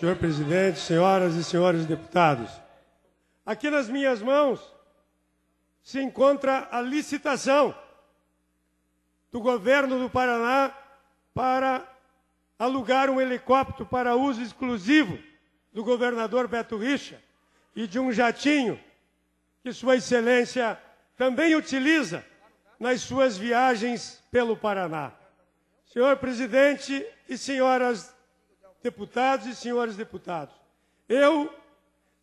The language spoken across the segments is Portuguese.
senhor presidente, senhoras e senhores deputados. Aqui nas minhas mãos se encontra a licitação do governo do Paraná para alugar um helicóptero para uso exclusivo do governador Beto Richa e de um jatinho que Sua Excelência também utiliza nas suas viagens pelo Paraná. Senhor presidente e senhoras deputados e senhores deputados. Eu,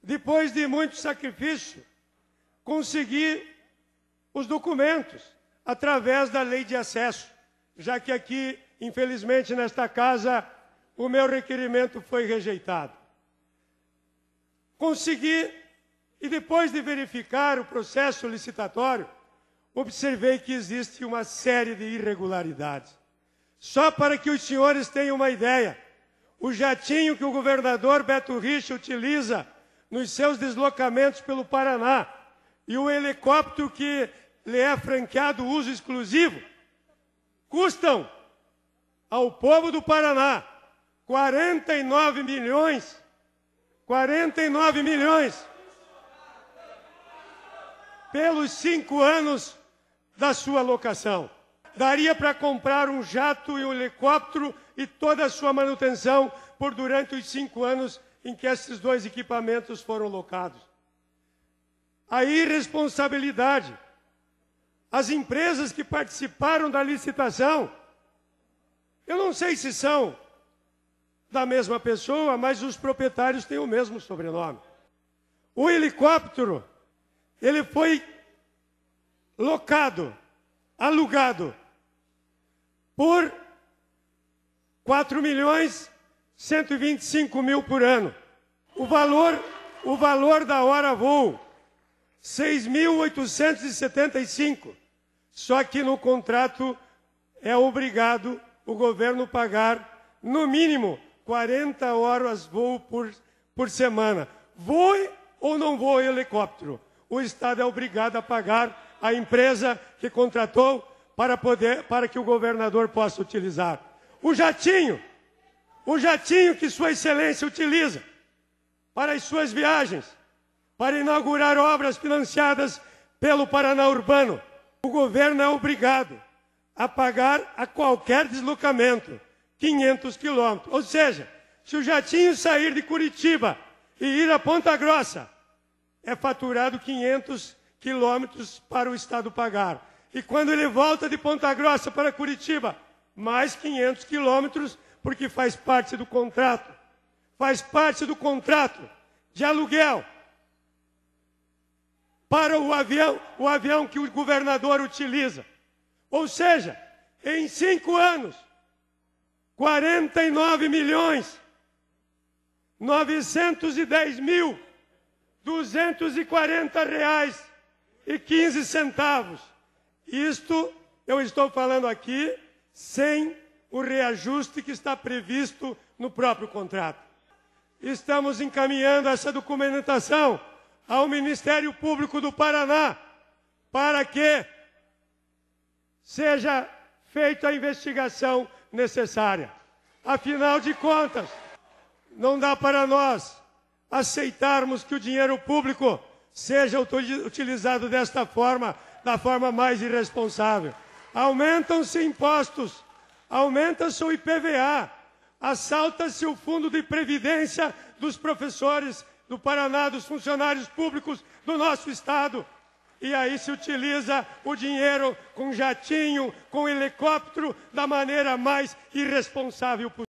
depois de muito sacrifício, consegui os documentos através da lei de acesso, já que aqui, infelizmente, nesta casa, o meu requerimento foi rejeitado. Consegui, e depois de verificar o processo licitatório, observei que existe uma série de irregularidades. Só para que os senhores tenham uma ideia, o jatinho que o governador Beto Rich utiliza nos seus deslocamentos pelo Paraná e o helicóptero que lhe é franqueado uso exclusivo custam ao povo do Paraná 49 milhões 49 milhões pelos cinco anos da sua locação daria para comprar um jato e um helicóptero e toda a sua manutenção por durante os cinco anos em que esses dois equipamentos foram locados. A irresponsabilidade. As empresas que participaram da licitação, eu não sei se são da mesma pessoa, mas os proprietários têm o mesmo sobrenome. O helicóptero, ele foi locado, alugado por 4 milhões 125 mil por ano. O valor, o valor da hora voo, 6.875. Só que no contrato é obrigado o governo pagar no mínimo 40 horas voo por, por semana. Voe ou não voe helicóptero, o Estado é obrigado a pagar a empresa que contratou para, poder, para que o governador possa utilizar. O jatinho, o jatinho que Sua Excelência utiliza para as suas viagens, para inaugurar obras financiadas pelo Paraná Urbano. O governo é obrigado a pagar a qualquer deslocamento 500 quilômetros. Ou seja, se o jatinho sair de Curitiba e ir a Ponta Grossa, é faturado 500 quilômetros para o Estado pagar. E quando ele volta de Ponta Grossa para Curitiba, mais 500 quilômetros, porque faz parte do contrato. Faz parte do contrato de aluguel para o avião, o avião que o governador utiliza. Ou seja, em cinco anos, 49 milhões 910 mil 240 reais e 15 centavos. Isto eu estou falando aqui sem o reajuste que está previsto no próprio contrato. Estamos encaminhando essa documentação ao Ministério Público do Paraná para que seja feita a investigação necessária. Afinal de contas, não dá para nós aceitarmos que o dinheiro público seja utilizado desta forma da forma mais irresponsável. Aumentam-se impostos, aumenta-se o IPVA, assalta-se o fundo de previdência dos professores do Paraná, dos funcionários públicos do nosso Estado. E aí se utiliza o dinheiro com jatinho, com helicóptero, da maneira mais irresponsável possível.